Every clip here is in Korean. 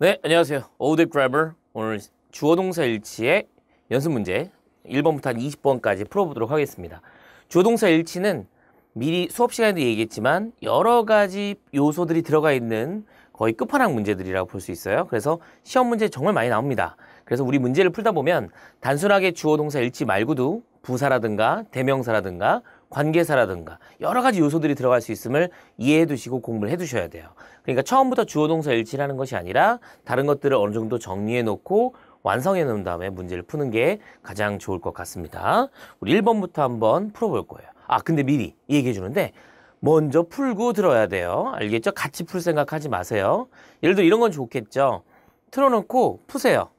네, 안녕하세요. 오드 그래버 오늘 주어 동사 일치의 연습 문제 1번부터 한 20번까지 풀어보도록 하겠습니다. 주어 동사 일치는 미리 수업 시간에도 얘기했지만 여러 가지 요소들이 들어가 있는 거의 끝판왕 문제들이라고 볼 수 있어요. 그래서 시험 문제 정말 많이 나옵니다. 그래서 우리 문제를 풀다 보면 단순하게 주어 동사 일치 말고도 부사라든가 대명사라든가 관계사라든가 여러 가지 요소들이 들어갈 수 있음을 이해해 두시고 공부를 해 두셔야 돼요. 그러니까 처음부터 주어 동사 일치라는 것이 아니라 다른 것들을 어느 정도 정리해 놓고 완성해 놓은 다음에 문제를 푸는 게 가장 좋을 것 같습니다. 우리 1번부터 한번 풀어 볼 거예요. 아, 근데 미리 얘기해 주는데 먼저 풀고 들어야 돼요. 알겠죠? 같이 풀 생각하지 마세요. 예를 들어 이런 건 좋겠죠. 틀어 놓고 푸세요.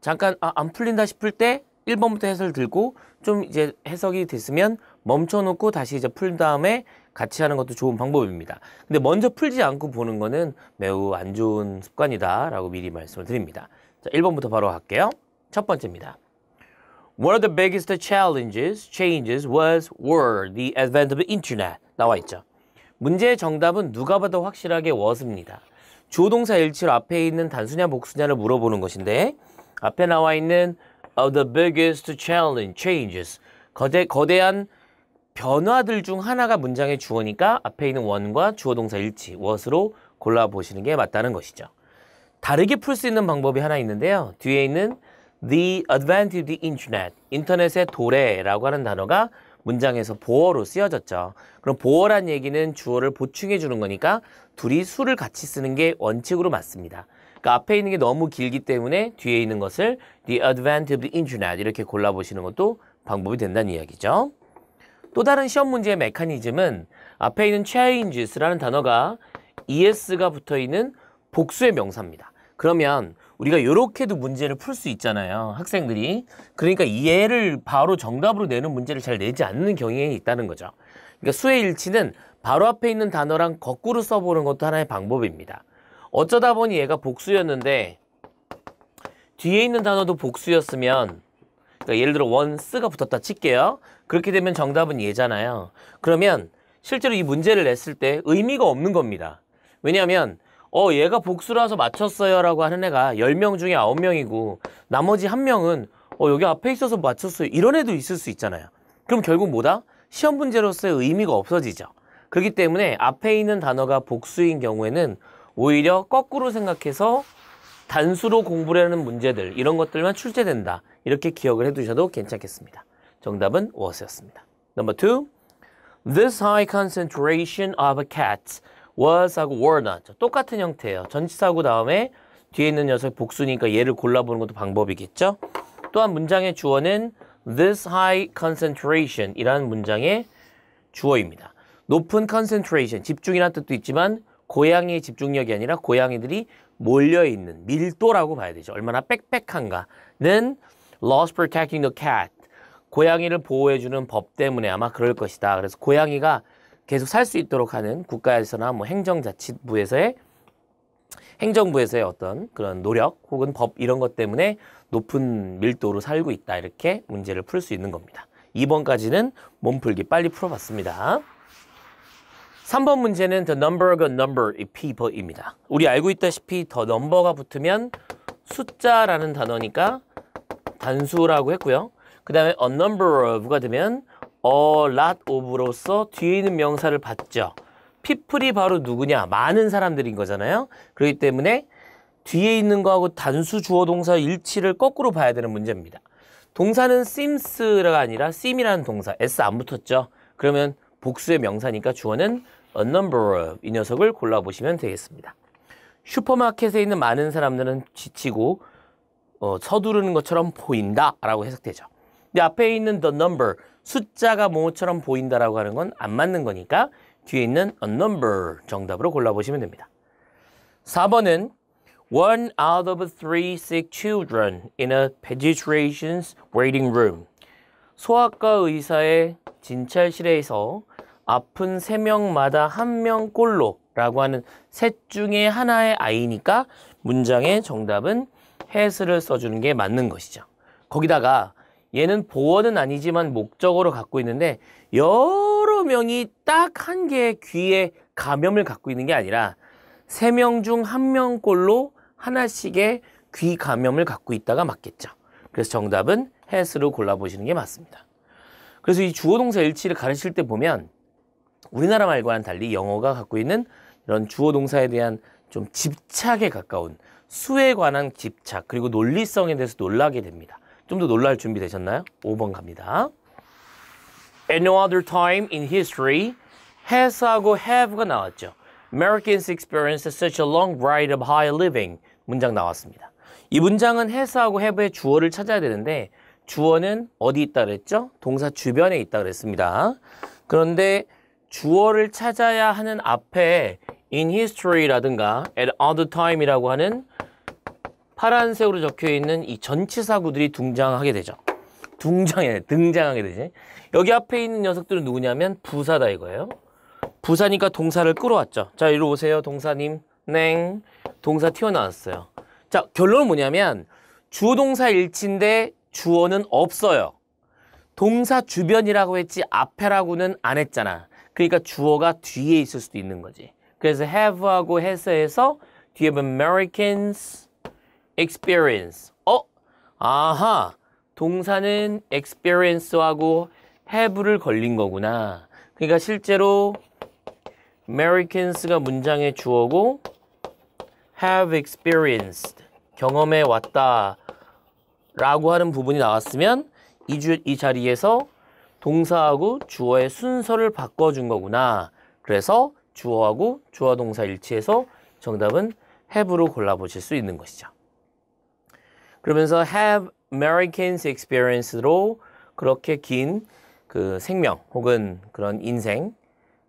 잠깐 아, 안 풀린다 싶을 때 1번부터 해설 들고 좀 이제 해석이 됐으면 멈춰놓고 다시 이제 풀 다음에 같이 하는 것도 좋은 방법입니다. 근데 먼저 풀지 않고 보는 거는 매우 안 좋은 습관이다라고 미리 말씀을 드립니다. 자, 1번부터 바로 할게요. 첫 번째입니다. One of the biggest challenges, changes was were the advent of the internet. 나와 있죠. 문제의 정답은 누가 봐도 확실하게 was입니다. 조동사 일치로 앞에 있는 단수냐 복수냐를 물어보는 것인데 앞에 나와 있는 of the biggest challenge, changes 거대, 거대한 변화들 중 하나가 문장의 주어니까 앞에 있는 원과 주어 동사 일치, w h 으로 골라보시는 게 맞다는 것이죠. 다르게 풀 수 있는 방법이 하나 있는데요. 뒤에 있는 the a d v a n t a g e of the internet, 인터넷의 도래라고 하는 단어가 문장에서 보어로 쓰여졌죠. 그럼 보어란 얘기는 주어를 보충해 주는 거니까 둘이 수를 같이 쓰는 게 원칙으로 맞습니다. 그 앞에 있는 게 너무 길기 때문에 뒤에 있는 것을 the a d v a n t a g e of the internet 이렇게 골라보시는 것도 방법이 된다는 이야기죠. 또 다른 시험 문제의 메커니즘은 앞에 있는 changes라는 단어가 es가 붙어있는 복수의 명사입니다. 그러면 우리가 이렇게도 문제를 풀 수 있잖아요. 학생들이. 그러니까 얘를 바로 정답으로 내는 문제를 잘 내지 않는 경향이 있다는 거죠. 그러니까 수의 일치는 바로 앞에 있는 단어랑 거꾸로 써보는 것도 하나의 방법입니다. 어쩌다 보니 얘가 복수였는데 뒤에 있는 단어도 복수였으면 그러니까 예를 들어 원스가 붙었다 칠게요. 그렇게 되면 정답은 예잖아요. 그러면 실제로 이 문제를 냈을 때 의미가 없는 겁니다. 왜냐하면 어 얘가 복수라서 맞췄어요 라고 하는 애가 10명 중에 9명이고 나머지 1명은어 여기 앞에 있어서 맞췄어요 이런 애도 있을 수 있잖아요. 그럼 결국 뭐다? 시험 문제로서의 의미가 없어지죠. 그렇기 때문에 앞에 있는 단어가 복수인 경우에는 오히려 거꾸로 생각해서 단수로 공부를 하는 문제들 이런 것들만 출제된다. 이렇게 기억을 해두셔도 괜찮겠습니다. 정답은 was였습니다. Number two, this high concentration of cats was 하 w e r not. 똑같은 형태예요. 전치사고 다음에 뒤에 있는 녀석 복수니까 얘를 골라보는 것도 방법이겠죠. 또한 문장의 주어는 this high concentration 이라는 문장의 주어입니다. 높은 concentration, 집중이라는 뜻도 있지만 고양이의 집중력이 아니라 고양이들이 몰려있는 밀도라고 봐야 되죠. 얼마나 빽빽한가는 loss protecting the cat 고양이를 보호해주는 법 때문에 아마 그럴 것이다. 그래서 고양이가 계속 살 수 있도록 하는 국가에서나 뭐 행정자치부에서의 행정부에서의 어떤 그런 노력 혹은 법 이런 것 때문에 높은 밀도로 살고 있다. 이렇게 문제를 풀 수 있는 겁니다. 2번까지는 몸풀기 빨리 풀어봤습니다. 3번 문제는 the number of number of people입니다. 우리 알고 있다시피 더 넘버가 붙으면 숫자라는 단어니까 단수라고 했고요. 그 다음에 a number of가 되면 a lot of로서 뒤에 있는 명사를 받죠. people이 바로 누구냐? 많은 사람들인 거잖아요. 그렇기 때문에 뒤에 있는 거하고 단수 주어 동사 일치를 거꾸로 봐야 되는 문제입니다. 동사는 sims가 아니라 sim이라는 동사, s 안 붙었죠. 그러면 복수의 명사니까 주어는 a number of 이 녀석을 골라보시면 되겠습니다. 슈퍼마켓에 있는 많은 사람들은 지치고 어, 서두르는 것처럼 보인다 라고 해석되죠. 근데 앞에 있는 the number, 숫자가 뭐처럼 보인다라고 하는 건 안 맞는 거니까 뒤에 있는 a number 정답으로 골라보시면 됩니다. 4번은 One out of three sick children in a pediatrician's waiting room. 소아과 의사의 진찰실에서 아픈 3명마다1 명꼴로 라고 하는 셋 중에 하나의 아이니까 문장의 정답은 has를 써주는 게 맞는 것이죠. 거기다가 얘는 보어는 아니지만 목적어로 갖고 있는데 여러 명이 딱 한 개의 귀에 감염을 갖고 있는 게 아니라 세 명 중 한 명꼴로 하나씩의 귀 감염을 갖고 있다가 맞겠죠. 그래서 정답은 해스로 골라보시는 게 맞습니다. 그래서 이 주어동사 일치를 가르칠 때 보면 우리나라 말과는 달리 영어가 갖고 있는 이런 주어동사에 대한 좀 집착에 가까운 수에 관한 집착 그리고 논리성에 대해서 놀라게 됩니다. 좀더 놀랄 준비 되셨나요? 5번 갑니다. At no other time in history, has하고 have가 나왔죠. Americans experienced such a long ride of high living. 문장 나왔습니다. 이 문장은 has하고 have의 주어를 찾아야 되는데 주어는 어디 있다 그랬죠? 동사 주변에 있다 그랬습니다. 그런데 주어를 찾아야 하는 앞에 in history라든가 at other time이라고 하는 파란색으로 적혀 있는 이 전치사구들이 등장하게 되죠. 등장해, 등장하게 되지. 여기 앞에 있는 녀석들은 누구냐면 부사다 이거예요. 부사니까 동사를 끌어왔죠. 자, 이리 오세요, 동사님. 냉. 동사 튀어나왔어요. 자, 결론은 뭐냐면 주 동사 일치인데 주어는 없어요. 동사 주변이라고 했지 앞에라고는 안 했잖아. 그러니까 주어가 뒤에 있을 수도 있는 거지. 그래서 have하고 has에서 뒤에 보면 Americans, experience. 어? 아하. 동사는 experience하고 have를 걸린 거구나. 그러니까 실제로 Americans가 문장의 주어고 have experienced 경험해 왔다 라고 하는 부분이 나왔으면 이, 주, 이 자리에서 동사하고 주어의 순서를 바꿔준 거구나. 그래서 주어하고 주어 동사 일치해서 정답은 have로 골라보실 수 있는 것이죠. 그러면서 have Americans experience로 그렇게 긴 그 생명 혹은 그런 인생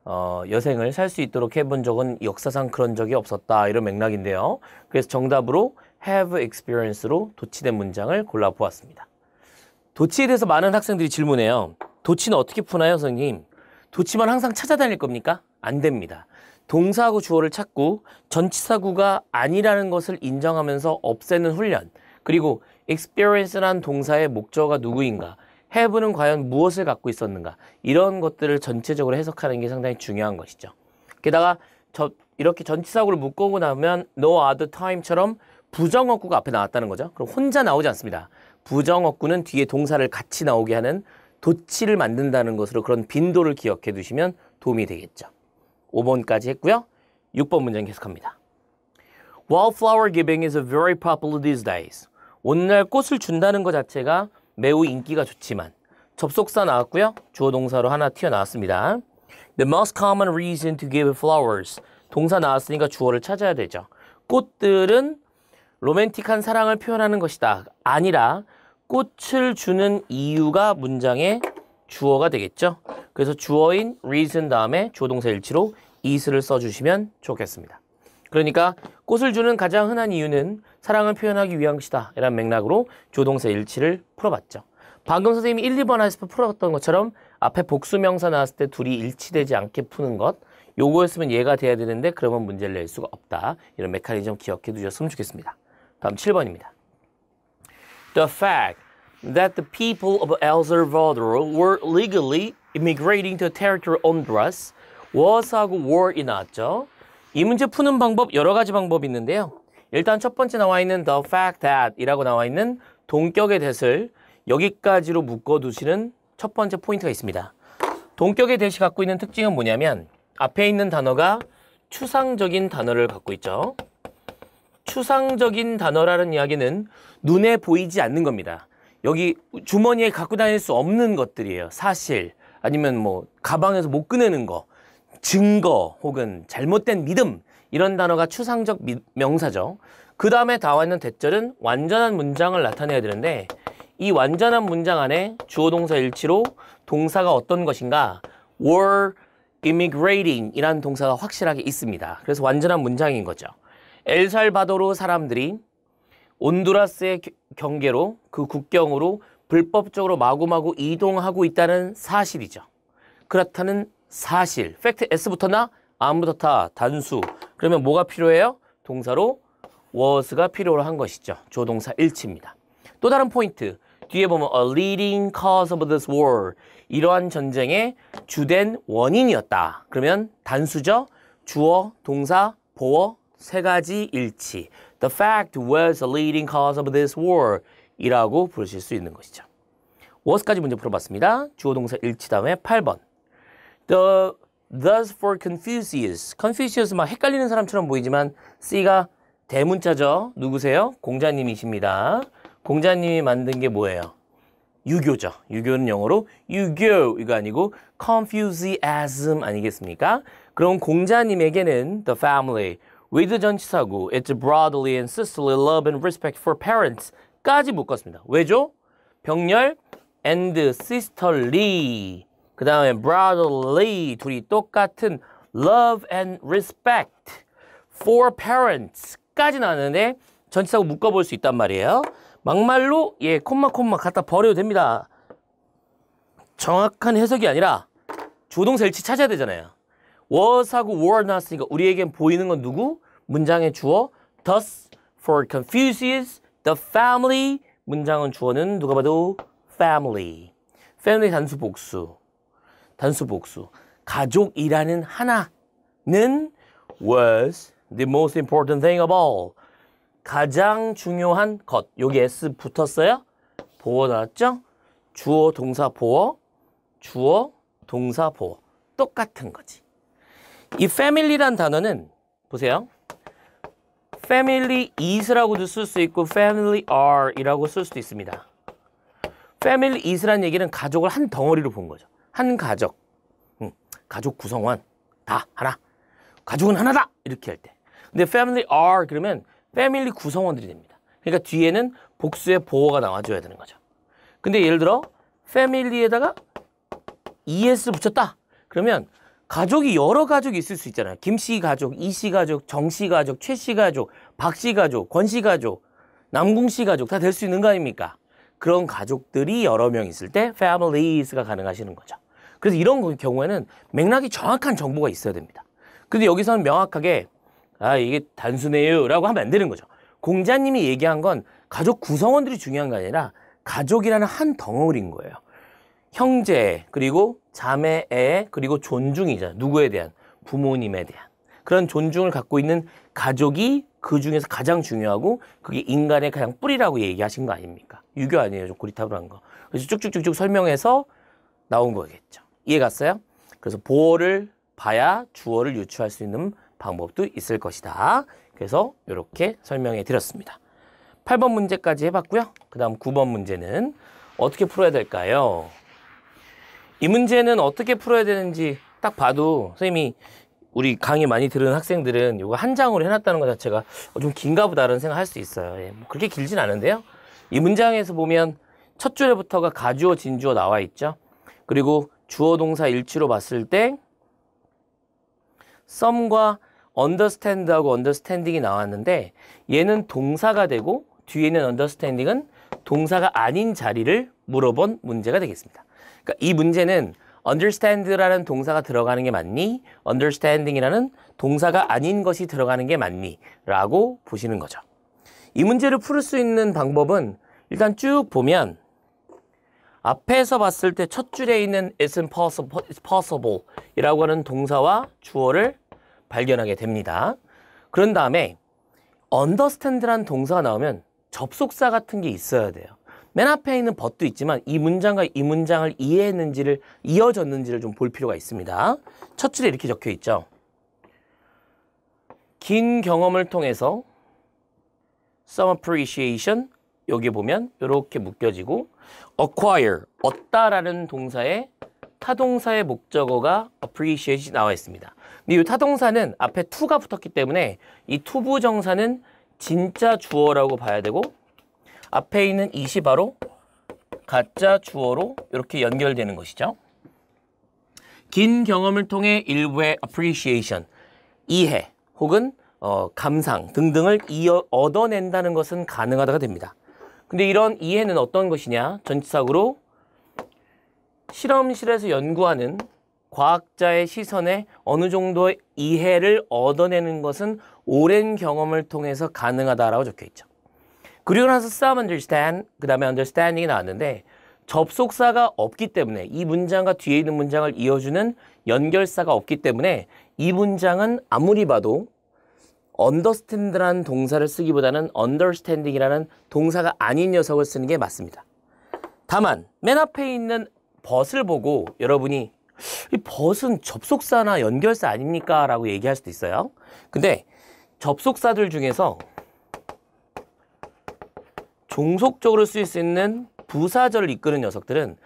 어, 여생을 살 수 있도록 해본 적은 역사상 그런 적이 없었다 이런 맥락인데요. 그래서 정답으로 have experience로 도치된 문장을 골라보았습니다. 도치에 대해서 많은 학생들이 질문해요. 도치는 어떻게 푸나요, 선생님? 도치만 항상 찾아다닐 겁니까? 안 됩니다. 동사하고 주어를 찾고 전치사구가 아니라는 것을 인정하면서 없애는 훈련. 그리고 experience란 동사의 목적어가 누구인가? have는 과연 무엇을 갖고 있었는가? 이런 것들을 전체적으로 해석하는 게 상당히 중요한 것이죠. 게다가 저 이렇게 전치사고를 묶어고 나면 no other time처럼 부정어구가 앞에 나왔다는 거죠. 그럼 혼자 나오지 않습니다. 부정어구는 뒤에 동사를 같이 나오게 하는 도치를 만든다는 것으로 그런 빈도를 기억해 두시면 도움이 되겠죠. 5번까지 했고요. 6번 문장 계속합니다. Wildflower giving is very popular these days. 오늘날 꽃을 준다는 것 자체가 매우 인기가 좋지만 접속사 나왔고요. 주어 동사로 하나 튀어나왔습니다. The most common reason to give flowers. 동사 나왔으니까 주어를 찾아야 되죠. 꽃들은 로맨틱한 사랑을 표현하는 것이다. 아니라 꽃을 주는 이유가 문장의 주어가 되겠죠. 그래서 주어인 reason 다음에 조동사 일치로 is를 써주시면 좋겠습니다. 그러니까 꽃을 주는 가장 흔한 이유는 사랑을 표현하기 위한 것이다. 이런 맥락으로 조동사 일치를 풀어봤죠. 방금 선생님이 1, 2번 하에서 풀어봤던 것처럼 앞에 복수명사 나왔을 때 둘이 일치되지 않게 푸는 것 요거였으면 얘가 돼야 되는데 그러면 문제를 낼 수가 없다. 이런 메커니즘 기억해 두셨으면 좋겠습니다. 다음 7번입니다. The fact that the people of El Salvador were legally immigrating to territory Honduras was 하고 w o r e 이 나왔죠. 이 문제 푸는 방법 여러 가지 방법이 있는데요. 일단 첫 번째 나와 있는 the fact that 이라고 나와 있는 동격의 대을 여기까지로 묶어두시는 첫 번째 포인트가 있습니다. 동격의 대시 갖고 있는 특징은 뭐냐면 앞에 있는 단어가 추상적인 단어를 갖고 있죠. 추상적인 단어라는 이야기는 눈에 보이지 않는 겁니다. 여기 주머니에 갖고 다닐 수 없는 것들이에요. 사실 아니면 뭐 가방에서 못 꺼내는 거 증거 혹은 잘못된 믿음 이런 단어가 추상적 미, 명사죠. 그 다음에 나와 있는 대절은 완전한 문장을 나타내야 되는데 이 완전한 문장 안에 주어 동사 일치로 동사가 어떤 것인가 were immigrating 이라는 동사가 확실하게 있습니다. 그래서 완전한 문장인 거죠. 엘살바도르 사람들이 온두라스의 경계로 그 국경으로 불법적으로 마구마구 이동하고 있다는 사실이죠. 그렇다는 사실. 팩트 S부터 나, 암부터 타, 단수, 그러면 뭐가 필요해요? 동사로 was가 필요로 한 것이죠. 조동사 일치입니다. 또 다른 포인트. 뒤에 보면 a leading cause of this war. 이러한 전쟁의 주된 원인이었다. 그러면 단수죠. 주어, 동사, 보어 세 가지 일치. The fact was a leading cause of this war. 이라고 부르실 수 있는 것이죠. was까지 먼저 풀어봤습니다. 주어, 동사 일치 다음에 8번. The Thus for Confucius. Confucius 막 헷갈리는 사람처럼 보이지만 C가 대문자죠. 누구세요? 공자님이십니다. 공자님이 만든 게 뭐예요? 유교죠. 유교는 영어로 유교 이거 아니고 Confucianism 아니겠습니까? 그럼 공자님에게는 the family with 전치사구 it's broadly and sisterly love and respect for parents 까지 묶었습니다. 왜죠? 병렬 and sisterly 그 다음에 brotherly 둘이 똑같은 love and respect for parents까지 나왔는데 전치사고 묶어볼 수 있단 말이에요. 막말로 예 콤마 콤마 갖다 버려도 됩니다. 정확한 해석이 아니라 조동사 일치 찾아야 되잖아요. was하고 were 나왔으니까 우리에겐 보이는 건 누구? 문장의 주어 thus for c o n f u s e s the family 문장은 주어는 누가 봐도 family family 단수 복수 단수 복수 가족이라는 하나는 was the most important thing of all 가장 중요한 것 여기 s 붙었어요? 보어 나왔죠? 주어 동사 보어 주어 동사 보어 똑같은 거지 이 family란 단어는 보세요 family is라고도 쓸 수 있고 family are이라고 쓸 수도 있습니다 family is란 얘기는 가족을 한 덩어리로 본 거죠 한 가족, 음, 가족 구성원 다 하나. 가족은 하나다 이렇게 할 때. 근데 family are 그러면 패밀리 구성원들이 됩니다. 그러니까 뒤에는 복수의 보호가 나와줘야 되는 거죠. 근데 예를 들어 패밀리에다가 es 붙였다. 그러면 가족이 여러 가족이 있을 수 있잖아요. 김씨 가족, 이씨 가족, 정씨 가족, 최씨 가족, 박씨 가족, 권씨 가족, 남궁 씨 가족 다 될 수 있는 거 아닙니까? 그런 가족들이 여러 명 있을 때 families가 가능하시는 거죠. 그래서 이런 경우에는 맥락이 정확한 정보가 있어야 됩니다. 근데 여기서는 명확하게 아 이게 단순해요라고 하면 안 되는 거죠. 공자님이 얘기한 건 가족 구성원들이 중요한 게 아니라 가족이라는 한 덩어리인 거예요. 형제 그리고 자매 애 그리고 존중이잖아요. 누구에 대한 부모님에 대한 그런 존중을 갖고 있는 가족이 그 중에서 가장 중요하고 그게 인간의 가장 뿌리라고 얘기하신 거 아닙니까? 유교 아니에요. 좀 고리타분한 거. 그래서 쭉쭉쭉쭉 설명해서 나온 거겠죠. 이해 갔어요? 그래서 보어를 봐야 주어를 유추할 수 있는 방법도 있을 것이다. 그래서 이렇게 설명해 드렸습니다. 8번 문제까지 해봤고요. 그 다음 9번 문제는 어떻게 풀어야 될까요? 이 문제는 어떻게 풀어야 되는지 딱 봐도 선생님이 우리 강의 많이 들은 학생들은 이거 한 장으로 해놨다는 것 자체가 어, 좀 긴가 보다라는 생각 할수 있어요. 예, 뭐 그렇게 길진 않은데요. 이 문장에서 보면 첫 줄에부터가 가주어, 진주어 나와 있죠. 그리고 주어 동사 일치로 봤을 때 some과 understand하고 understanding이 나왔는데 얘는 동사가 되고 뒤에 있는 understanding은 동사가 아닌 자리를 물어본 문제가 되겠습니다. 그러니까 이 문제는 understand라는 동사가 들어가는 게 맞니? understanding이라는 동사가 아닌 것이 들어가는 게 맞니? 라고 보시는 거죠. 이 문제를 풀 수 있는 방법은 일단 쭉 보면 앞에서 봤을 때 첫 줄에 있는 is possible 이라고 하는 동사와 주어를 발견하게 됩니다. 그런 다음에 understand란 동사가 나오면 접속사 같은 게 있어야 돼요. 맨 앞에 있는 벗도 있지만 이 문장과 이 문장을 이해했는지를 이어졌는지를 좀 볼 필요가 있습니다. 첫 줄에 이렇게 적혀 있죠. 긴 경험을 통해서 some appreciation 여기 보면 이렇게 묶여지고 acquire, 얻다라는 동사에 타동사의 목적어가 appreciate이 나와 있습니다. 근데 이 타동사는 앞에 to가 붙었기 때문에 이 to 부정사는 진짜 주어라고 봐야 되고 앞에 있는 이시 바로 가짜 주어로 이렇게 연결되는 것이죠. 긴 경험을 통해 일부의 appreciation, 이해 혹은 어, 감상 등등을 이어, 얻어낸다는 것은 가능하다가 됩니다. 근데 이런 이해는 어떤 것이냐? 전치사으로 실험실에서 연구하는 과학자의 시선에 어느 정도의 이해를 얻어내는 것은 오랜 경험을 통해서 가능하다라고 적혀 있죠. 그리고 나서 some understand, 그 다음에 understanding이 나왔는데 접속사가 없기 때문에 이 문장과 뒤에 있는 문장을 이어주는 연결사가 없기 때문에 이 문장은 아무리 봐도 understand라는 동사를 쓰기보다는 understanding이라는 동사가 아닌 녀석을 쓰는 게 맞습니다. 다만 맨 앞에 있는 벗을 보고 여러분이 이 벗은 접속사나 연결사 아닙니까? 라고 얘기할 수도 있어요. 근데 접속사들 중에서 종속적으로 쓸 수 있는 부사절을 이끄는 녀석들은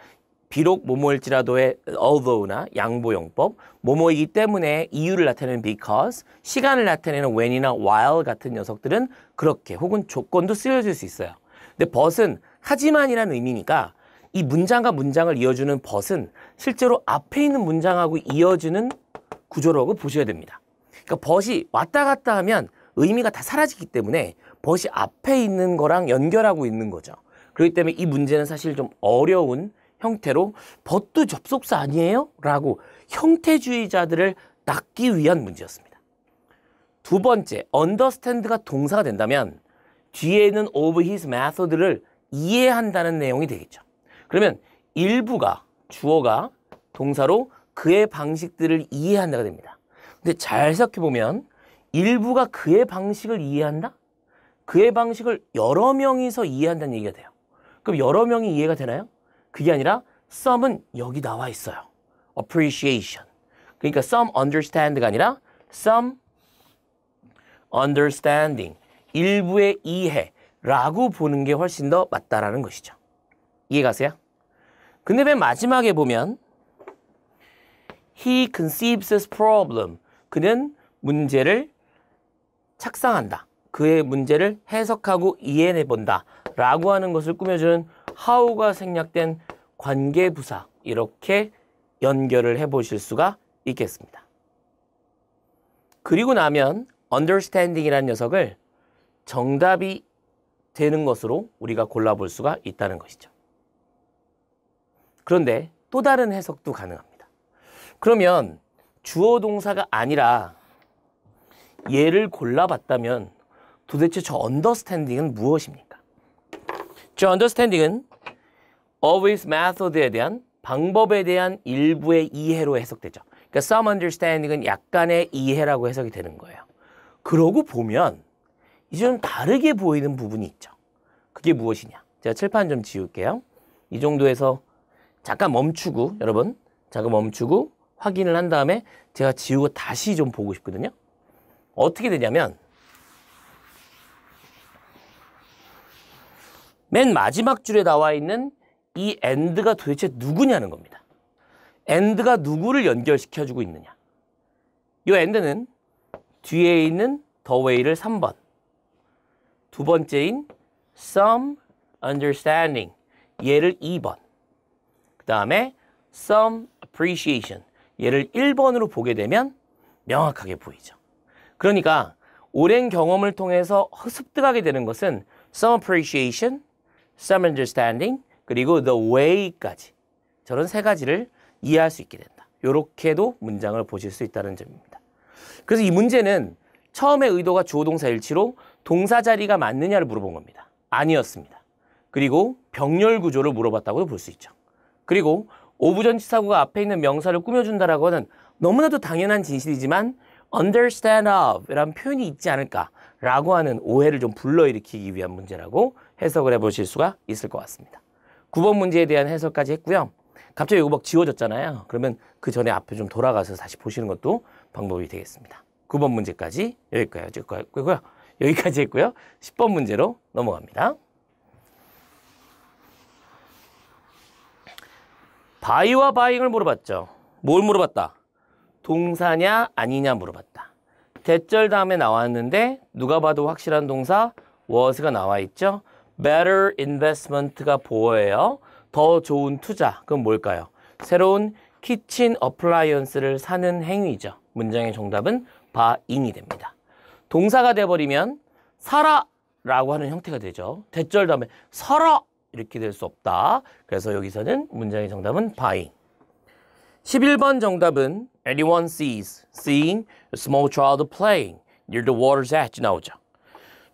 비록 모모일지라도의 although나 양보용법, 모모이기 때문에 이유를 나타내는 because, 시간을 나타내는 when이나 while 같은 녀석들은 그렇게 혹은 조건도 쓰여질 수 있어요. 근데 but은 하지만이라는 의미니까 이 문장과 문장을 이어주는 but은 실제로 앞에 있는 문장하고 이어지는 구조라고 보셔야 됩니다. 그러니까 but이 왔다 갔다 하면 의미가 다 사라지기 때문에 but이 앞에 있는 거랑 연결하고 있는 거죠. 그렇기 때문에 이 문제는 사실 좀 어려운 형태로 버트 접속사 아니에요? 라고 형태주의자들을 낚기 위한 문제였습니다. 두 번째, 언더스탠드가 동사가 된다면 뒤에 있는 of his method를 이해한다는 내용이 되겠죠. 그러면 일부가 주어가 동사로 그의 방식들을 이해한다가 됩니다. 근데 잘 생각해보면 일부가 그의 방식을 이해한다? 그의 방식을 여러 명이서 이해한다는 얘기가 돼요. 그럼 여러 명이 이해가 되나요? 그게 아니라 some은 여기 나와 있어요. appreciation. 그러니까 some understand가 아니라 some understanding. 일부의 이해라고 보는 게 훨씬 더 맞다라는 것이죠. 이해가세요? 근데 맨 마지막에 보면 he conceives his problem. 그는 문제를 착상한다. 그의 문제를 해석하고 이해해 본다. 라고 하는 것을 꾸며주는 하우가 생략된 관계부사 이렇게 연결을 해보실 수가 있겠습니다. 그리고 나면 understanding이라는 녀석을 정답이 되는 것으로 우리가 골라볼 수가 있다는 것이죠. 그런데 또 다른 해석도 가능합니다. 그러면 주어 동사가 아니라 얘를 골라봤다면 도대체 저 언더스탠딩은 무엇입니까? 저 understanding은 always method에 대한 방법에 대한 일부의 이해로 해석되죠. 그러니까 some understanding은 약간의 이해라고 해석이 되는 거예요. 그러고 보면 이제 좀 다르게 보이는 부분이 있죠. 그게 무엇이냐. 제가 칠판 좀 지울게요. 이 정도에서 잠깐 멈추고 여러분 잠깐 멈추고 확인을 한 다음에 제가 지우고 다시 좀 보고 싶거든요. 어떻게 되냐면 맨 마지막 줄에 나와 있는 이 엔드가 도대체 누구냐는 겁니다. 엔드가 누구를 연결시켜주고 있느냐. 이 엔드는 뒤에 있는 더 웨이를 3번, 두 번째인 some understanding, 얘를 2번, 그 다음에 some appreciation, 얘를 1번으로 보게 되면 명확하게 보이죠. 그러니까 오랜 경험을 통해서 습득하게 되는 것은 some appreciation, some understanding, 그리고 the way까지 저런 세 가지를 이해할 수 있게 된다. 이렇게도 문장을 보실 수 있다는 점입니다. 그래서 이 문제는 처음에 의도가 주어 동사 일치로 동사 자리가 맞느냐를 물어본 겁니다. 아니었습니다. 그리고 병렬 구조를 물어봤다고도 볼 수 있죠. 그리고 오부전치사고가 앞에 있는 명사를 꾸며준다라고 하는 너무나도 당연한 진실이지만 understand of 이라는 표현이 있지 않을까라고 하는 오해를 좀 불러일으키기 위한 문제라고 해석을 해보실 수가 있을 것 같습니다. 9번 문제에 대한 해석까지 했고요. 갑자기 이거 막 지워졌잖아요. 그러면 그 전에 앞에 좀 돌아가서 다시 보시는 것도 방법이 되겠습니다. 9번 문제까지 여기까지 했고요. 여기까지 했고요. 10번 문제로 넘어갑니다. 바이와 바잉을 물어봤죠. 뭘 물어봤다? 동사냐 아니냐 물어봤다. 대절 다음에 나왔는데 누가 봐도 확실한 동사 워스가 나와 있죠. better investment가 보호예요더 좋은 투자. 그건 뭘까요? 새로운 키친 어플라이언스를 사는 행위죠. 문장의 정답은 바인이 됩니다. 동사가 돼버리면 사라 라고 하는 형태가 되죠. 대절 다음에 서라 이렇게 될 수 없다. 그래서 여기서는 문장의 정답은 buying. 11번 정답은 anyone sees, seeing a small child playing near the water's edge 나오죠.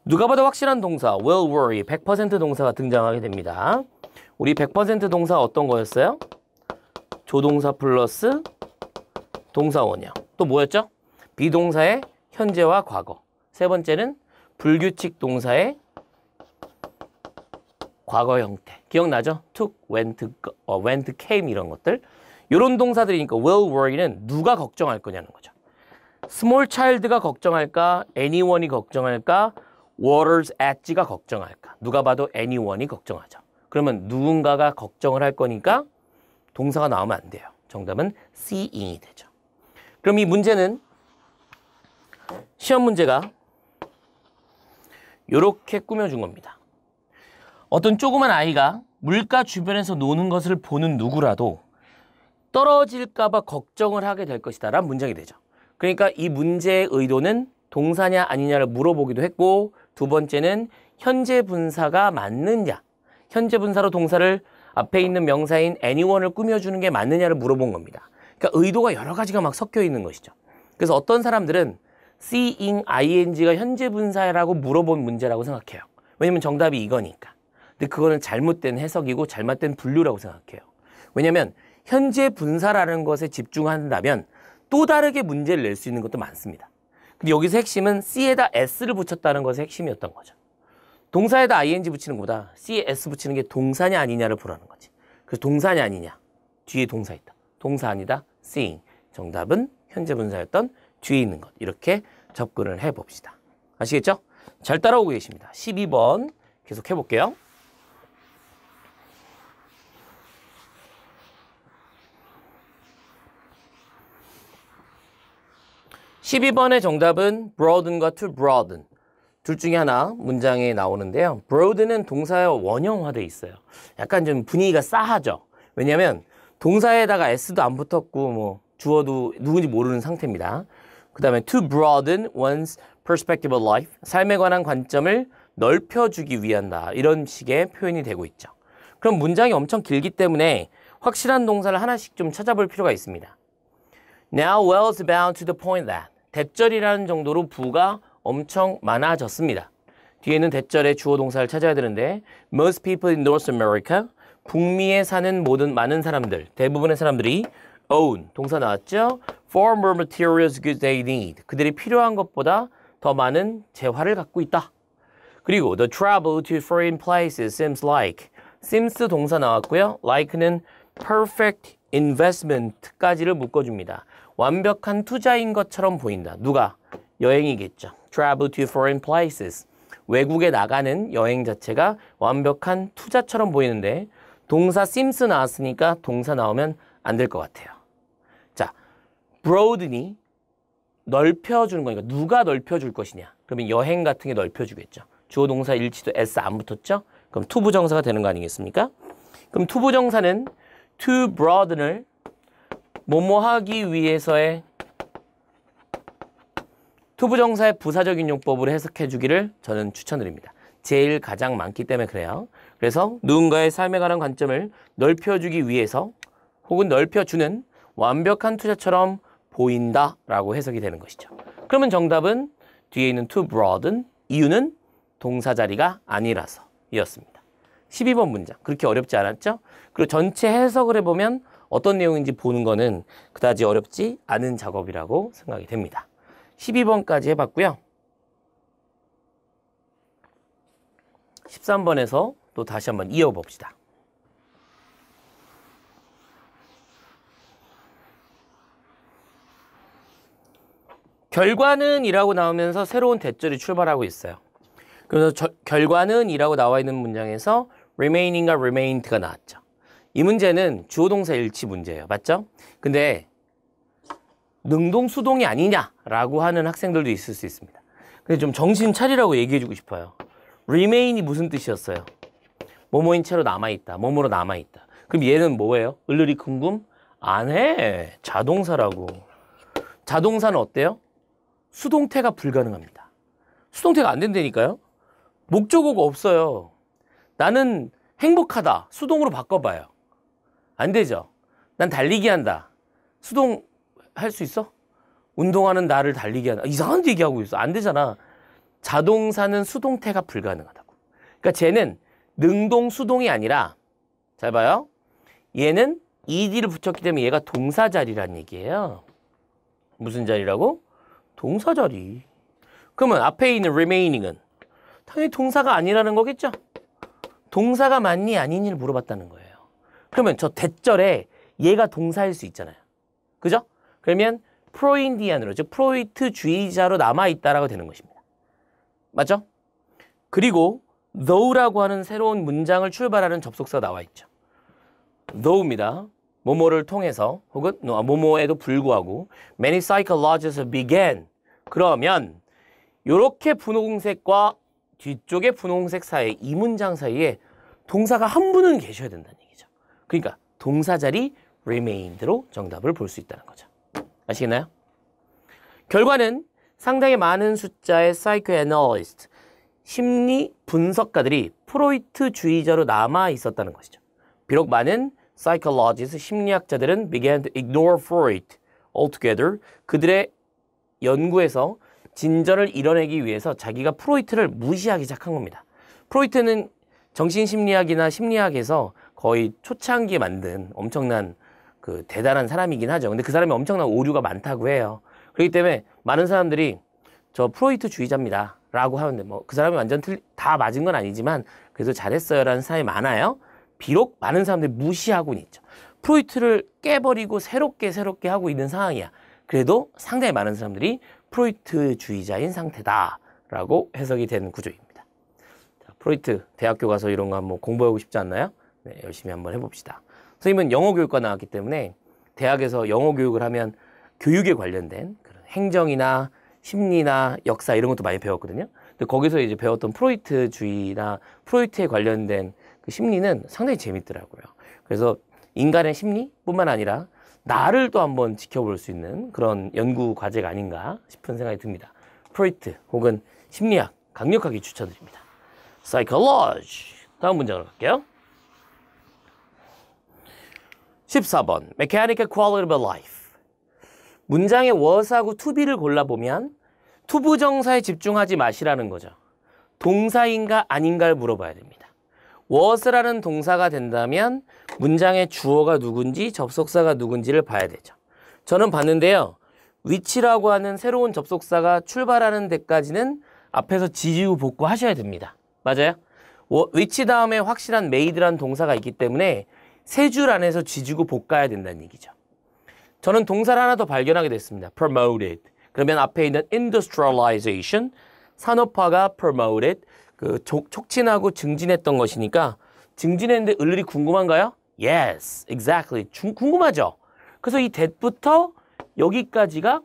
누가 봐도 확실한 동사 will worry 100% 동사가 등장하게 됩니다. 우리 100% 동사 어떤 거였어요? 조동사 플러스 동사 원형. 또 뭐였죠? 비동사의 현재와 과거. 세 번째는 불규칙 동사의 과거 형태. 기억나죠? took, went, 어, went, came 이런 것들. 이런 동사들이니까 will worry는 누가 걱정할 거냐는 거죠. small child가 걱정할까? anyone이 걱정할까? waters at가 걱정할까? 누가 봐도 anyone이 걱정하죠. 그러면 누군가가 걱정을 할 거니까 동사가 나오면 안 돼요. 정답은 seeing이 되죠. 그럼 이 문제는 시험 문제가 이렇게 꾸며준 겁니다. 어떤 조그만 아이가 물가 주변에서 노는 것을 보는 누구라도 떨어질까 봐 걱정을 하게 될 것이다 라는 문장이 되죠. 그러니까 이 문제의 의도는 동사냐 아니냐를 물어보기도 했고 두 번째는 현재 분사가 맞느냐. 현재 분사로 동사를 앞에 있는 명사인 anyone을 꾸며주는 게 맞느냐를 물어본 겁니다. 그러니까 의도가 여러 가지가 막 섞여 있는 것이죠. 그래서 어떤 사람들은 seeing ing가 현재 분사라고 물어본 문제라고 생각해요. 왜냐면 정답이 이거니까. 근데 그거는 잘못된 해석이고 잘못된 분류라고 생각해요. 왜냐면 현재 분사라는 것에 집중한다면 또 다르게 문제를 낼 수 있는 것도 많습니다. 근데 여기서 핵심은 C에다 S를 붙였다는 것이 핵심이었던 거죠. 동사에다 ing 붙이는 것보다 C에 S 붙이는 게 동사냐 아니냐를 보라는 거지. 그래서 동사냐 아니냐. 뒤에 동사 있다. 동사 아니다. seeing. 정답은 현재 분사였던 뒤에 있는 것. 이렇게 접근을 해봅시다. 아시겠죠? 잘 따라오고 계십니다. 12번 계속 해볼게요. 12번의 정답은 broaden과 to broaden. 둘 중에 하나 문장에 나오는데요. broaden은 동사의 원형화돼 있어요. 약간 좀 분위기가 싸하죠. 왜냐면 하 동사에다가 s도 안 붙었고 뭐 주어도 누군지 모르는 상태입니다. 그 다음에 to broaden one's perspective of life. 삶에 관한 관점을 넓혀주기 위한다. 이런 식의 표현이 되고 있죠. 그럼 문장이 엄청 길기 때문에 확실한 동사를 하나씩 좀 찾아볼 필요가 있습니다. Now Wells bound to the point that 대절이라는 정도로 부가 엄청 많아졌습니다. 뒤에는 대절의 주어 동사를 찾아야 되는데 most people in North America 북미에 사는 모든 많은 사람들 대부분의 사람들이 own 동사 나왔죠? for m e r materials goods they need 그들이 필요한 것보다 더 많은 재화를 갖고 있다. 그리고 the travel to foreign places seems like seems 동사 나왔고요. like는 perfect investment까지를 묶어줍니다. 완벽한 투자인 것처럼 보인다. 누가? 여행이겠죠. Travel to foreign places. 외국에 나가는 여행 자체가 완벽한 투자처럼 보이는데 동사 seems 나왔으니까 동사 나오면 안 될 것 같아요. 자, broaden이 넓혀주는 거니까 누가 넓혀줄 것이냐. 그러면 여행 같은 게 넓혀주겠죠. 주어 동사 일치도 s 안 붙었죠? 그럼 투부정사가 되는 거 아니겠습니까? 그럼 투부정사는 to broaden을 뭐뭐 하기 위해서의 투부정사의 부사적인 용법으로 해석해 주기를 저는 추천드립니다. 제일 가장 많기 때문에 그래요. 그래서 누군가의 삶에 관한 관점을 넓혀주기 위해서 혹은 넓혀주는 완벽한 투자처럼 보인다 라고 해석이 되는 것이죠. 그러면 정답은 뒤에 있는 to broaden 이유는 동사 자리가 아니라서 이었습니다. 12번 문장 그렇게 어렵지 않았죠? 그리고 전체 해석을 해보면 어떤 내용인지 보는 거는 그다지 어렵지 않은 작업이라고 생각이 됩니다. 12번까지 해봤고요. 13번에서 또 다시 한번 이어봅시다. 결과는 이라고 나오면서 새로운 대절이 출발하고 있어요. 그래서 저, 결과는 이라고 나와 있는 문장에서 remaining과 remained가 나왔죠. 이 문제는 주어 동사 일치 문제예요. 맞죠? 근데 능동 수동이 아니냐라고 하는 학생들도 있을 수 있습니다. 근데 좀 정신 차리라고 얘기해 주고 싶어요. remain이 무슨 뜻이었어요? 뭐뭐인 채로 남아있다. 뭐뭐로 남아있다. 그럼 얘는 뭐예요? 을르리 궁금? 안 해. 자동사라고. 자동사는 어때요? 수동태가 불가능합니다. 수동태가 안 된다니까요? 목적어가 없어요. 나는 행복하다. 수동으로 바꿔봐요. 안 되죠. 난 달리기 한다. 수동 할 수 있어? 운동하는 나를 달리기 한다. 이상한 얘기하고 있어. 안 되잖아. 자동사는 수동태가 불가능하다고. 그러니까 쟤는 능동 수동이 아니라 잘 봐요. 얘는 ed를 붙였기 때문에 얘가 동사 자리란 얘기예요. 무슨 자리라고? 동사 자리. 그러면 앞에 있는 remaining은 당연히 동사가 아니라는 거겠죠? 동사가 맞니 아니니를 물어봤다는 거예요. 그러면 저 대절에 얘가 동사일 수 있잖아요. 그죠? 그러면 프로인디안으로 즉 프로이트주의자로 남아있다라고 되는 것입니다. 맞죠? 그리고 though라고 하는 새로운 문장을 출발하는 접속사가 나와 있죠. though입니다. 모모를 통해서 혹은 아, 모모에도 불구하고 many psychologists began 그러면 이렇게 분홍색과 뒤쪽의 분홍색 사이 에이 문장 사이에 동사가 한 분은 계셔야 된다니. 그러니까 동사 자리 remained로 정답을 볼 수 있다는 거죠. 아시겠나요? 결과는 상당히 많은 숫자의 psychoanalyst, 심리 분석가들이 프로이트주의자로 남아 있었다는 것이죠. 비록 많은 psychologist, 심리학자들은 began to ignore Freud altogether 그들의 연구에서 진전을 이뤄내기 위해서 자기가 프로이트를 무시하기 시작한 겁니다. 프로이트는 정신심리학이나 심리학에서 거의 초창기에 만든 엄청난 그 대단한 사람이긴 하죠. 근데 그 사람이 엄청난 오류가 많다고 해요. 그렇기 때문에 많은 사람들이 저 프로이트 주의자입니다. 라고 하는데 뭐 그 사람이 완전 틀다 맞은 건 아니지만 그래도 잘했어요 라는 사람이 많아요. 비록 많은 사람들이 무시하고는 있죠. 프로이트를 깨버리고 새롭게 새롭게 하고 있는 상황이야. 그래도 상당히 많은 사람들이 프로이트 주의자인 상태다 라고 해석이 되는 구조입니다. 프로이트 대학교 가서 이런 거 한번 공부하고 싶지 않나요? 네, 열심히 한번 해봅시다. 선생님은 영어 교육과 나왔기 때문에 대학에서 영어 교육을 하면 교육에 관련된 그런 행정이나 심리나 역사 이런 것도 많이 배웠거든요. 근데 거기서 이제 배웠던 프로이트주의나 프로이트에 관련된 그 심리는 상당히 재밌더라고요. 그래서 인간의 심리뿐만 아니라 나를 또 한번 지켜볼 수 있는 그런 연구 과제가 아닌가 싶은 생각이 듭니다. 프로이트 혹은 심리학 강력하게 추천드립니다. 사이클로지 다음 문장으로 갈게요. 14번 Mechanical Quality of Life 문장의 워사구 투비를 골라보면 투부 정사에 집중하지 마시라는 거죠. 동사인가 아닌가를 물어봐야 됩니다. was라는 동사가 된다면 문장의 주어가 누군지 접속사가 누군지를 봐야 되죠. 저는 봤는데요. 위치라고 하는 새로운 접속사가 출발하는 데까지는 앞에서 지지우 복구 하셔야 됩니다. 맞아요? 위치 다음에 확실한 메이드는 동사가 있기 때문에 세줄 안에서 지지고 볶아야 된다는 얘기죠. 저는 동사를 하나 더 발견하게 됐습니다. promoted. 그러면 앞에 있는 industrialization, 산업화가 promoted, 그 촉진하고 증진했던 것이니까 증진했는데 을늘이 궁금한가요? Yes, exactly. 중, 궁금하죠? 그래서 이 that부터 여기까지가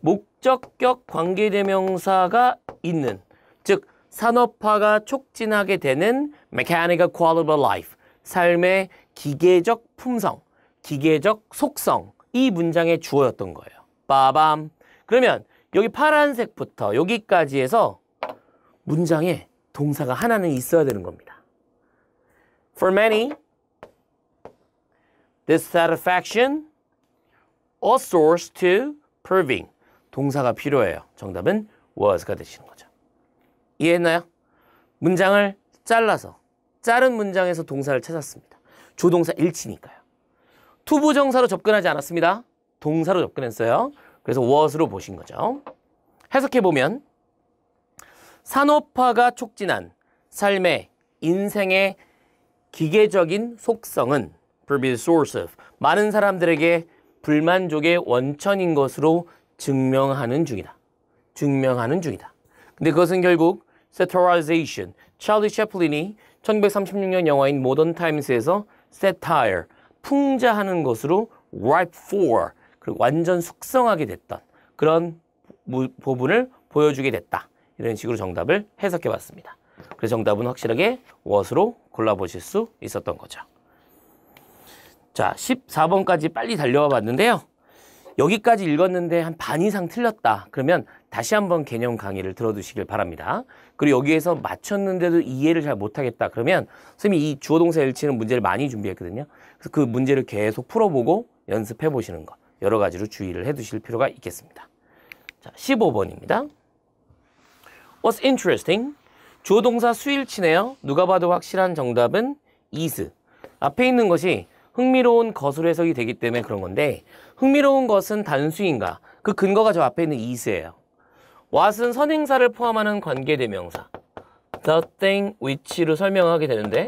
목적격 관계대명사가 있는 즉 산업화가 촉진하게 되는 mechanical quality of life 삶의 기계적 품성, 기계적 속성 이 문장의 주어였던 거예요. 빠밤. 그러면 여기 파란색부터 여기까지 해서 문장에 동사가 하나는 있어야 되는 겁니다. For many, dissatisfaction a source to proving. 동사가 필요해요. 정답은 was가 되시는 거죠. 이해했나요? 문장을 잘라서 자른 문장에서 동사를 찾았습니다. 조동사 일치니까요. 투부정사로 접근하지 않았습니다. 동사로 접근했어요. 그래서 what으로 보신 거죠. 해석해보면 산업화가 촉진한 삶의 인생의 기계적인 속성은 be the source of 많은 사람들에게 불만족의 원천인 것으로 증명하는 중이다. 증명하는 중이다. 근데 그것은 결국 sectorization. 찰리 채플린이 1936년 영화인 모던 타임스에서 satire, 풍자하는 것으로 ripe for, 그리고 완전 숙성하게 됐던 그런 무, 부분을 보여주게 됐다. 이런 식으로 정답을 해석해 봤습니다. 그래서 정답은 확실하게 w h a t 로 골라보실 수 있었던 거죠. 자, 14번까지 빨리 달려와 봤는데요. 여기까지 읽었는데 한 반 이상 틀렸다. 그러면 다시 한번 개념 강의를 들어두시길 바랍니다. 그리고 여기에서 맞췄는데도 이해를 잘 못하겠다. 그러면 선생님이 이 주어 동사 일치는 문제를 많이 준비했거든요. 그래서 그 문제를 계속 풀어보고 연습해 보시는 것 여러 가지로 주의를 해 두실 필요가 있겠습니다. 자, 15번입니다. What's interesting? 주어 동사 수일치네요. 누가 봐도 확실한 정답은 is. 앞에 있는 것이 흥미로운 것으로 해석이 되기 때문에 그런 건데 흥미로운 것은 단수인가? 그 근거가 저 앞에 있는 is예요. what은 선행사를 포함하는 관계대명사 the thing which로 설명하게 되는데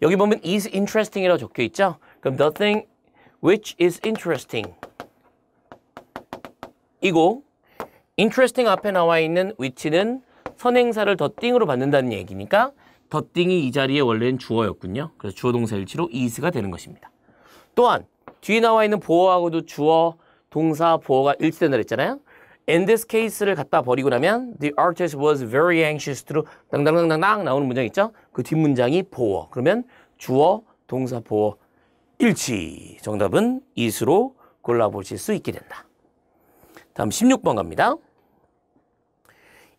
여기 보면 is interesting이라고 적혀 있죠? 그럼 the thing which is interesting 이고 interesting 앞에 나와 있는 which는 선행사를 the thing으로 받는다는 얘기니까 the thing이 이 자리에 원래는 주어였군요. 그래서 주어 동사 일치로 is가 되는 것입니다. 또한 뒤에 나와 있는 보어하고도 주어 동사 보어가 일치된다 그랬잖아요. in this case를 갖다 버리고 나면 the artist was very anxious to 당당당당당 나오는 문장 있죠? 그 뒷문장이 보어. 그러면 주어, 동사, 보어 일치. 정답은 is로 골라보실 수 있게 된다. 다음 16번 갑니다.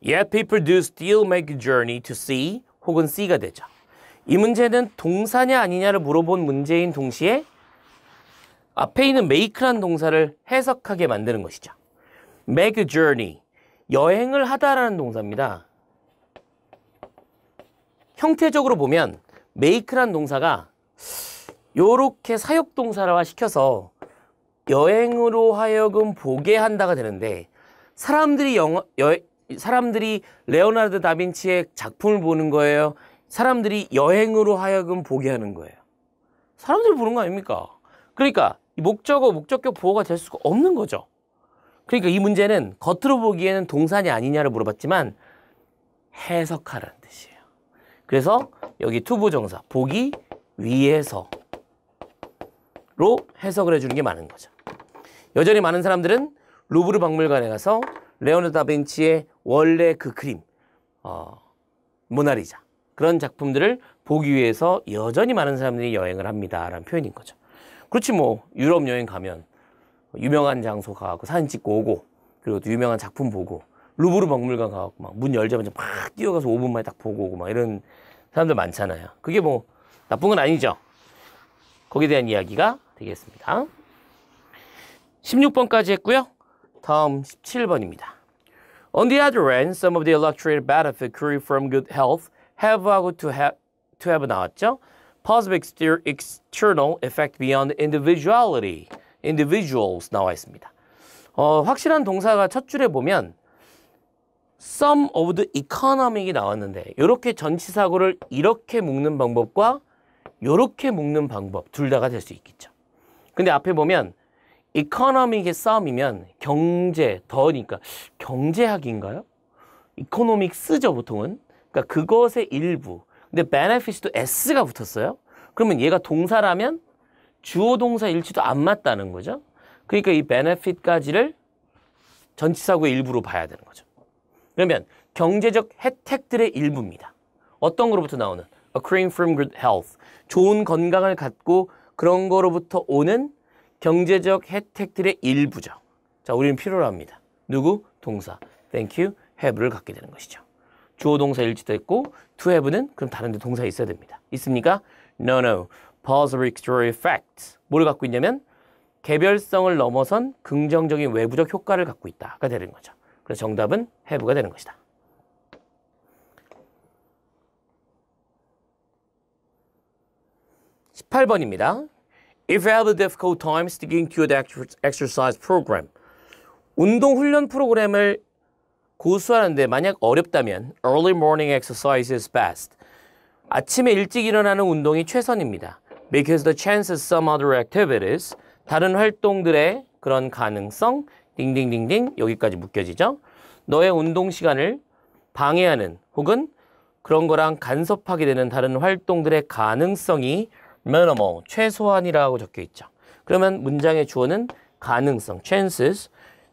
Yet people do still make a journey to see 혹은 see가 되죠. 이 문제는 동사냐 아니냐를 물어본 문제인 동시에 앞에 있는 make란 동사를 해석하게 만드는 것이죠. make a journey. 여행을 하다라는 동사입니다. 형태적으로 보면 make란 동사가 요렇게 사역동사라 시켜서 여행으로 하여금 보게 한다가 되는데 사람들이 영어, 여, 사람들이 레오나르도 다빈치의 작품을 보는 거예요. 사람들이 여행으로 하여금 보게 하는 거예요. 사람들 이 보는 거 아닙니까? 그러니까 목적어, 목적격 보호가 될 수가 없는 거죠. 그러니까 이 문제는 겉으로 보기에는 동산이 아니냐를 물어봤지만 해석하라는 뜻이에요. 그래서 여기 투부정사 보기 위에서로 해석을 해주는 게 많은 거죠. 여전히 많은 사람들은 루브르 박물관에 가서 레오나 다빈치의 원래 그 그림 어, 모나리자 그런 작품들을 보기 위해서 여전히 많은 사람들이 여행을 합니다라는 표현인 거죠. 그렇지 뭐 유럽 여행 가면 유명한 장소 가고 사진 찍고 오고 그리고 또 유명한 작품 보고 루브르 박물관 가고 막 문 열자마자 막 뛰어가서 5분 만에 딱 보고 오고 막 이런 사람들 많잖아요. 그게 뭐 나쁜 건 아니죠. 거기에 대한 이야기가 되겠습니다. 16번까지 했고요. 다음 17번입니다. On the other hand, some of the illustrated benefit accrued from good health have 하고 to have to have 나왔죠. Positive exter- external effect beyond individuality. individuals 나와 있습니다. 어, 확실한 동사가 첫 줄에 보면 some of the economic이 나왔는데 이렇게 전치사고를 이렇게 묶는 방법과 이렇게 묶는 방법 둘 다가 될 수 있겠죠. 근데 앞에 보면 economic의 some이면 경제, 더니까 경제학인가요? economics죠 보통은. 그러니까 그것의 일부. 근데 benefit도 s가 붙었어요. 그러면 얘가 동사라면 주어 동사 일치도 안 맞다는 거죠. 그러니까 이 benefit까지를 전치사고의 일부로 봐야 되는 거죠. 그러면 경제적 혜택들의 일부입니다. 어떤 거로부터 나오는? accruing from good health. 좋은 건강을 갖고 그런 거로부터 오는 경제적 혜택들의 일부죠. 자, 우리는 필요로 합니다. 누구? 동사. thank you, have를 갖게 되는 것이죠. 주어 동사 일치도 있고 to have는 그럼 다른 데 동사 있어야 됩니다. 있습니까? no, no. Buzzerictory effect. 뭐를 갖고 있냐면 개별성을 넘어선 긍정적인 외부적 효과를 갖고 있다가 되는 거죠. 그래서 정답은 have가 되는 것이다. 1 8 번입니다 If you have a difficult time sticking to the exercise program. 운동 훈련 프로그램을 고수하는데 만약 어렵다면 early morning exercise is best. 아침에 일찍 일어나는 운동이 최선입니다. because the chances some other activities 다른 활동들의 그런 가능성 딩딩딩딩 여기까지 묶여지죠. 너의 운동 시간을 방해하는 혹은 그런 거랑 간섭하게 되는 다른 활동들의 가능성이 minimal, 최소한이라고 적혀 있죠. 그러면 문장의 주어는 가능성, chances,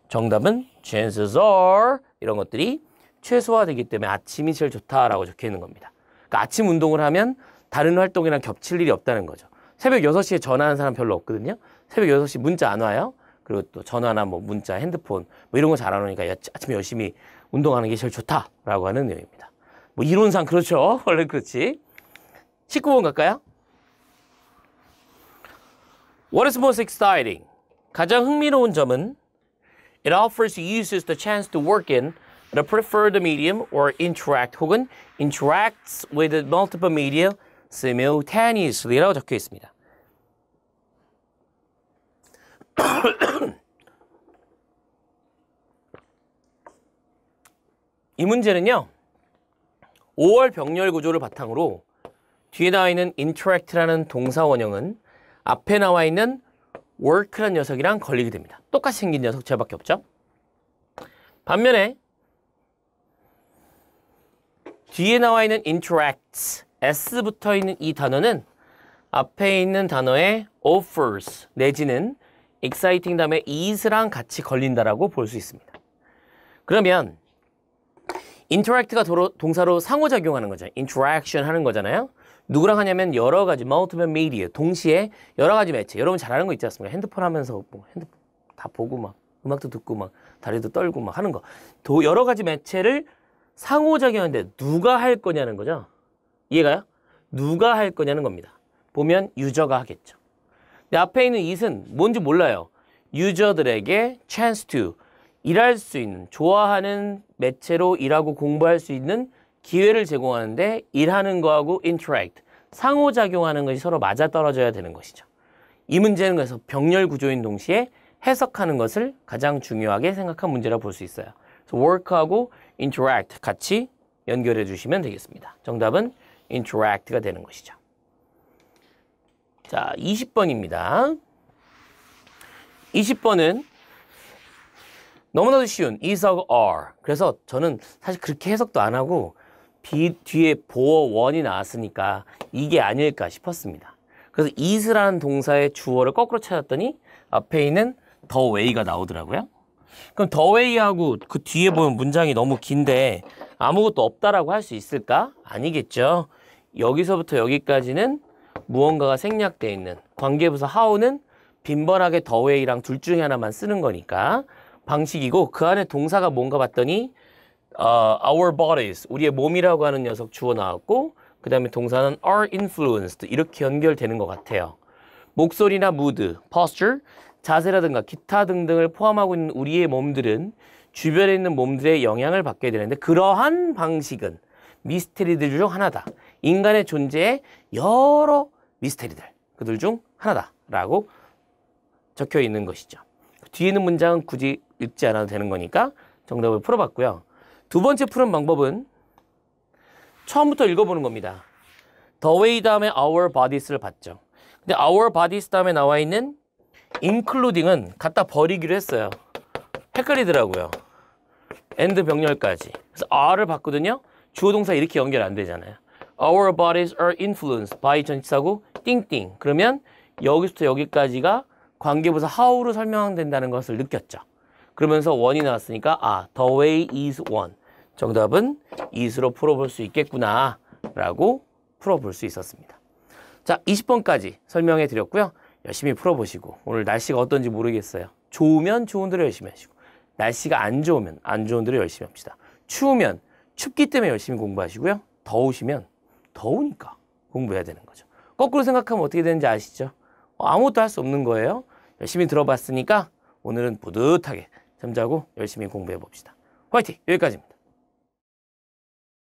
정답은 chances are 이런 것들이 최소화되기 때문에 아침이 제일 좋다라고 적혀 있는 겁니다. 그러니까 아침 운동을 하면 다른 활동이랑 겹칠 일이 없다는 거죠. 새벽 6시에 전화하는 사람 별로 없거든요. 새벽 6시 문자 안 와요. 그리고 또 전화나 뭐 문자, 핸드폰 뭐 이런 거 잘 안 오니까 아침에 열심히 운동하는 게 제일 좋다라고 하는 내용입니다. 뭐 이론상 그렇죠. 원래 그렇지. 19번 갈까요? What is most exciting? 가장 흥미로운 점은 It offers users the chance to work in the preferred medium or interact 혹은 interacts with multiple media simultaneously라고 적혀 있습니다. 이 문제는요. 5월 병렬 구조를 바탕으로 뒤에 나와 있는 interact라는 동사 원형은 앞에 나와 있는 work라는 녀석이랑 걸리게 됩니다. 똑같이 생긴 녀석 제밖에 없죠. 반면에 뒤에 나와 있는 interacts, s 붙어 있는 이 단어는 앞에 있는 단어의 offers 내지는 exciting 다음에 is랑 같이 걸린다라고 볼 수 있습니다. 그러면 interact가 도로, 동사로 상호작용하는 거죠. interaction 하는 거잖아요. 누구랑 하냐면 여러 가지 multiple media 동시에 여러 가지 매체 여러분 잘하는 거 있지 않습니까? 핸드폰 하면서 뭐 핸드폰 다 보고 막 음악도 듣고 막 다리도 떨고 막 하는 거또 여러 가지 매체를 상호작용하는데 누가 할 거냐는 거죠. 이해가요? 누가 할 거냐는 겁니다. 보면 유저가 하겠죠. 앞에 있는 it은 뭔지 몰라요. 유저들에게 chance to 일할 수 있는 좋아하는 매체로 일하고 공부할 수 있는 기회를 제공하는데 일하는 거하고 interact 상호작용하는 것이 서로 맞아떨어져야 되는 것이죠. 이 문제는 그래서 병렬 구조인 동시에 해석하는 것을 가장 중요하게 생각한 문제라 볼 수 있어요. 그래서 work하고 interact 같이 연결해 주시면 되겠습니다. 정답은 interact가 되는 것이죠. 자, 20번입니다. 20번은 너무나도 쉬운 is are. 그래서 저는 사실 그렇게 해석도 안 하고 B 뒤에 보어 원이 나왔으니까 이게 아닐까 싶었습니다. 그래서 is라는 동사의 주어를 거꾸로 찾았더니 앞에 있는 더 웨이가 나오더라고요. 그럼 더 웨이하고 그 뒤에 보면 문장이 너무 긴데 아무것도 없다라고 할 수 있을까? 아니겠죠. 여기서부터 여기까지는 무언가가 생략되어 있는 관계부서 how는 빈번하게 더웨이랑 둘 중에 하나만 쓰는 거니까 방식이고 그 안에 동사가 뭔가 봤더니 uh, our bodies, 우리의 몸이라고 하는 녀석 주어 나왔고 그 다음에 동사는 are influenced 이렇게 연결되는 것 같아요. 목소리나 무드, posture, 자세라든가 기타 등등을 포함하고 있는 우리의 몸들은 주변에 있는 몸들의 영향을 받게 되는데 그러한 방식은 미스테리들 중 하나다. 인간의 존재의 여러 미스테리들 그들 중 하나다라고 적혀 있는 것이죠. 뒤에 있는 문장은 굳이 읽지 않아도 되는 거니까 정답을 풀어봤고요. 두 번째 푸는 방법은 처음부터 읽어보는 겁니다. The way 다음에 our bodies를 봤죠. 근데 our bodies 다음에 나와 있는 including은 갖다 버리기로 했어요. 헷갈리더라고요. and 병렬까지. 그래서 r 을 봤거든요. 주어동사 이렇게 연결 안 되잖아요. Our bodies are influenced by 전치사고 띵띵. 그러면 여기서부터 여기까지가 관계부사 how로 설명된다는 것을 느꼈죠. 그러면서 원이 나왔으니까 아, the way is one. 정답은 is로 풀어볼 수 있겠구나 라고 풀어볼 수 있었습니다. 자, 20번까지 설명해 드렸고요. 열심히 풀어보시고 오늘 날씨가 어떤지 모르겠어요. 좋으면 좋은 대로 열심히 하시고 날씨가 안 좋으면 안 좋은 대로 열심히 합시다. 추우면 춥기 때문에 열심히 공부하시고요. 더우시면 더우니까 공부해야 되는 거죠. 거꾸로 생각하면 어떻게 되는지 아시죠? 어, 아무것도 할 수 없는 거예요. 열심히 들어봤으니까 오늘은 뿌듯하게 잠자고 열심히 공부해 봅시다. 화이팅! 여기까지입니다.